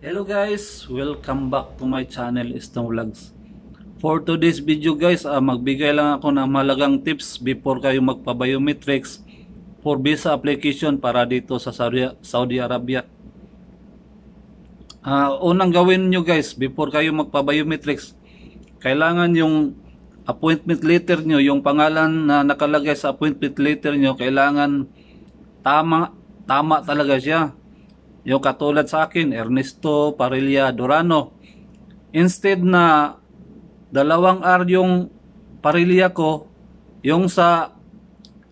Hello guys! Welcome back to my channel, Istong Vlogs. For today's video guys, uh, magbigay lang ako ng malagang tips before kayo magpa-biometrics for visa application para dito sa Saudi Arabia. Uh, unang gawin nyo guys, before kayo magpa-biometrics, kailangan yung appointment letter nyo, yung pangalan na nakalagay sa appointment letter nyo, kailangan tama, tama talaga siya yung katulad sa akin, Ernesto Parilla Durano. Instead na dalawang R yung Parilla ko, yung sa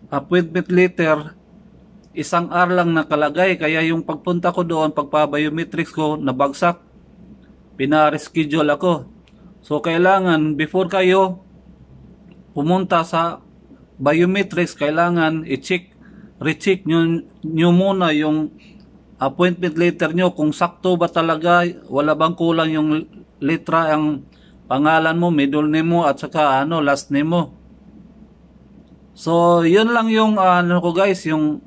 appointment letter, isang R lang nakalagay. Kaya yung pagpunta ko doon, pagpa-biometrics ko, nabagsak. Pina-reschedule ako. So, kailangan, before kayo pumunta sa biometrics, kailangan i-check, recheck nyo, nyo muna yung appointment letter nyo kung sakto ba talaga wala bang kulang yung letra ang pangalan mo middle name mo at saka ano last name mo so yun lang yung ano ko guys yung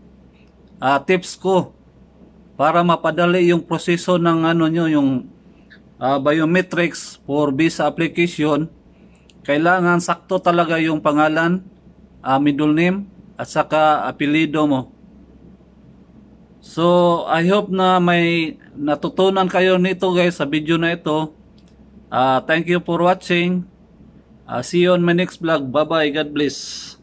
uh, tips ko para mapadali yung proseso ng ano nyo yung uh, biometrics for visa application kailangan sakto talaga yung pangalan uh, middle name at saka apelido mo So, I hope na may natutunan kayo nito guys sa video na ito. Uh, thank you for watching. Uh, see you on my next vlog. Bye-bye. God bless.